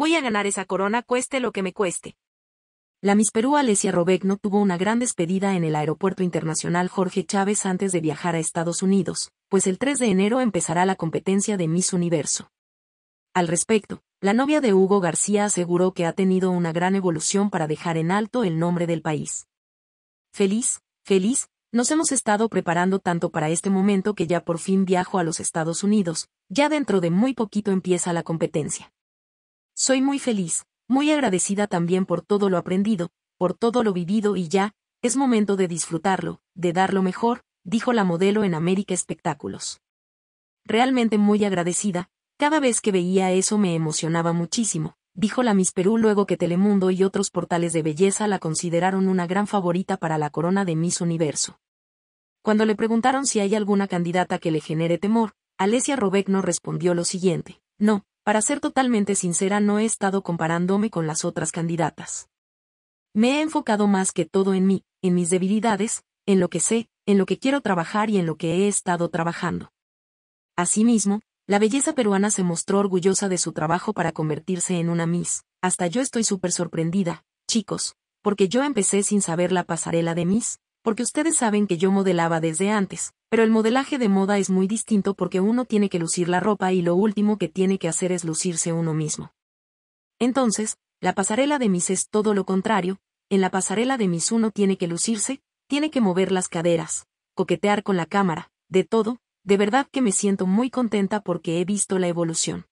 Voy a ganar esa corona cueste lo que me cueste. La Miss Perú Alesia Robegno tuvo una gran despedida en el Aeropuerto Internacional Jorge Chávez antes de viajar a Estados Unidos, pues el 3 de enero empezará la competencia de Miss Universo. Al respecto, la novia de Hugo García aseguró que ha tenido una gran evolución para dejar en alto el nombre del país. Feliz, feliz, nos hemos estado preparando tanto para este momento que ya por fin viajo a los Estados Unidos, ya dentro de muy poquito empieza la competencia. Soy muy feliz, muy agradecida también por todo lo aprendido, por todo lo vivido y ya, es momento de disfrutarlo, de dar lo mejor, dijo la modelo en América Espectáculos. Realmente muy agradecida, cada vez que veía eso me emocionaba muchísimo, dijo la Miss Perú luego que Telemundo y otros portales de belleza la consideraron una gran favorita para la corona de Miss Universo. Cuando le preguntaron si hay alguna candidata que le genere temor, Alessia Robek no respondió lo siguiente. No, para ser totalmente sincera no he estado comparándome con las otras candidatas. Me he enfocado más que todo en mí, en mis debilidades, en lo que sé, en lo que quiero trabajar y en lo que he estado trabajando. Asimismo, la belleza peruana se mostró orgullosa de su trabajo para convertirse en una Miss. Hasta yo estoy súper sorprendida, chicos, porque yo empecé sin saber la pasarela de Miss, porque ustedes saben que yo modelaba desde antes, pero el modelaje de moda es muy distinto porque uno tiene que lucir la ropa y lo último que tiene que hacer es lucirse uno mismo. Entonces, la pasarela de mis es todo lo contrario, en la pasarela de mis uno tiene que lucirse, tiene que mover las caderas, coquetear con la cámara, de todo, de verdad que me siento muy contenta porque he visto la evolución.